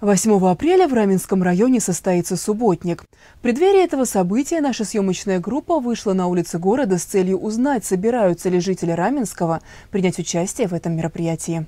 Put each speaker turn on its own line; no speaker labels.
8 апреля в Раменском районе состоится субботник. В преддверии этого события наша съемочная группа вышла на улицы города с целью узнать, собираются ли жители Раменского принять участие в этом мероприятии.